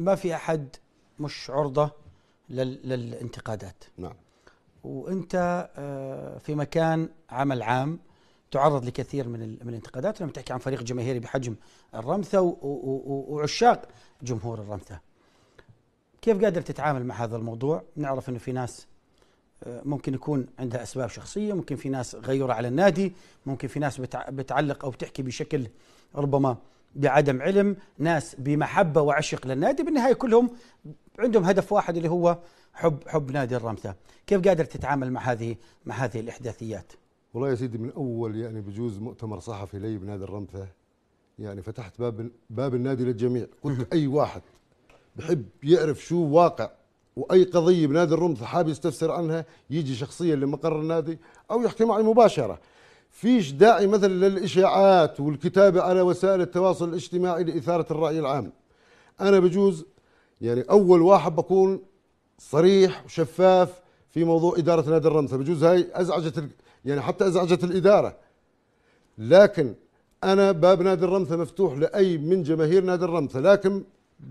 ما في احد مش عرضه للانتقادات نعم وانت آه، في مكان عمل عام تعرض لكثير من من الانتقادات لما تحكي عن فريق جماهيري بحجم الرمثة وعشاق جمهور الرمثة كيف قادر تتعامل مع هذا الموضوع نعرف انه في ناس آه، ممكن يكون عندها اسباب شخصيه ممكن في ناس غيره على النادي ممكن في ناس بتعلق او بتحكي بشكل ربما بعدم علم ناس بمحبة وعشق للنادي بالنهاية كلهم عندهم هدف واحد اللي هو حب حب نادي الرمثة كيف قادر تتعامل مع هذه مع هذه الإحداثيات والله يا سيدي من أول يعني بجوز مؤتمر صحفي لي بنادي الرمثة يعني فتحت باب باب النادي للجميع قلت أي واحد بحب يعرف شو واقع واي قضيه بنادي الرمثة حاب يستفسر عنها يجي شخصيا لمقر النادي او يحكي معي مباشره فيش داعي مثلا للإشاعات والكتابة على وسائل التواصل الاجتماعي لإثارة الرأي العام أنا بجوز يعني أول واحد بكون صريح وشفاف في موضوع إدارة نادي الرمثه، بجوز هاي أزعجت ال... يعني حتى أزعجت الإدارة لكن أنا باب نادي الرمثه مفتوح لأي من جماهير نادي الرمثه، لكن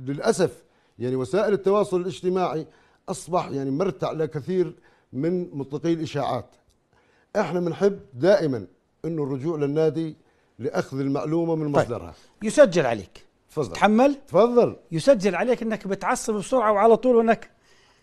للأسف يعني وسائل التواصل الاجتماعي أصبح يعني مرتع لكثير من مطلقي الإشاعات احنا بنحب دائما انه الرجوع للنادي لاخذ المعلومه من طيب، مصدرها طيب. يسجل عليك تفضل تحمل تفضل يسجل عليك انك بتعصب بسرعه وعلى طول وانك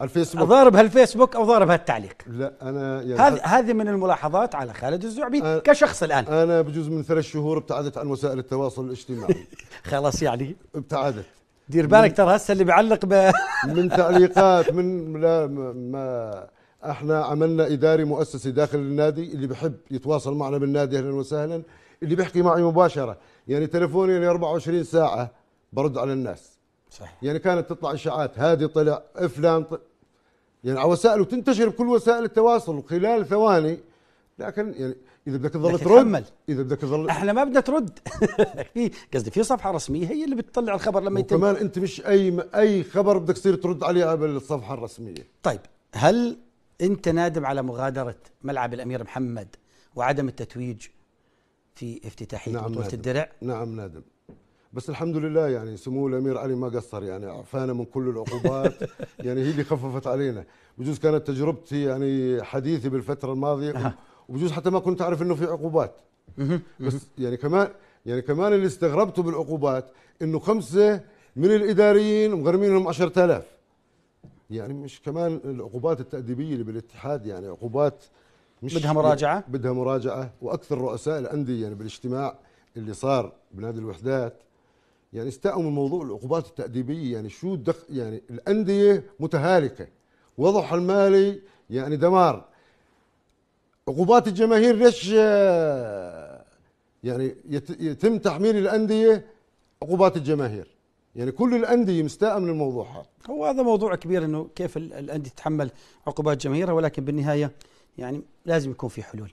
الفيسبوك ضارب هالفيسبوك او ضارب هالتعليق لا انا يعني هذه هذه من الملاحظات على خالد الزعبي أنا كشخص الان انا بجوز من ثلاث شهور ابتعدت عن وسائل التواصل الاجتماعي خلاص يعني ابتعدت دير بالك ترى هسه اللي بيعلق ب من تعليقات من لا ما احنا عملنا اداري مؤسسي داخل النادي اللي بحب يتواصل معنا بالنادي اهلا وسهلا اللي بيحكي معي مباشره يعني تليفوني يعني 24 ساعه برد على الناس صح يعني كانت تطلع اشاعات هذه طلع فلان طلع يعني على وسائل وتنتشر بكل وسائل التواصل خلال ثواني لكن يعني اذا بدك تظل ترد اذا بدك تظل احنا ما بدنا ترد في قصدي في صفحه رسميه هي اللي بتطلع الخبر لما يتم كمان انت مش اي اي خبر بدك تصير ترد عليه بالصفحه الرسميه طيب هل انت نادم على مغادره ملعب الامير محمد وعدم التتويج في افتتاحيه نعم بطوله الدرع نعم نادم بس الحمد لله يعني سمو الامير علي ما قصر يعني عفانا من كل العقوبات يعني هي اللي خففت علينا بجوز كانت تجربتي يعني حديثي بالفتره الماضيه وبجوز حتى ما كنت اعرف انه في عقوبات بس يعني كمان يعني كمان اللي استغربته بالعقوبات انه خمسه من الاداريين مغرمين لهم 10000 يعني مش كمان العقوبات التأديبية اللي بالاتحاد يعني عقوبات مش بدها مراجعة بدها مراجعة وأكثر رؤساء الأندية يعني بالاجتماع اللي صار بنادي الوحدات يعني استاءوا من موضوع العقوبات التأديبية يعني شو الدخ يعني الأندية متهالكة وضعها المالي يعني دمار عقوبات الجماهير ليش يعني يتم تحميل الأندية عقوبات الجماهير يعني كل الانديه مستاء من الموضوع هذا هو هذا موضوع كبير انه كيف الانديه تتحمل عقوبات جماهيرها ولكن بالنهايه يعني لازم يكون في حلول